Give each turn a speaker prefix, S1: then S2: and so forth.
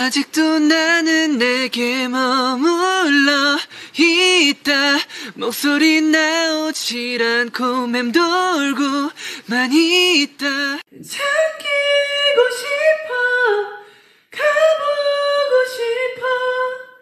S1: 아직도 나는 내게 머물러 있다 목소리 나오질 않고 맴돌고 많이 있다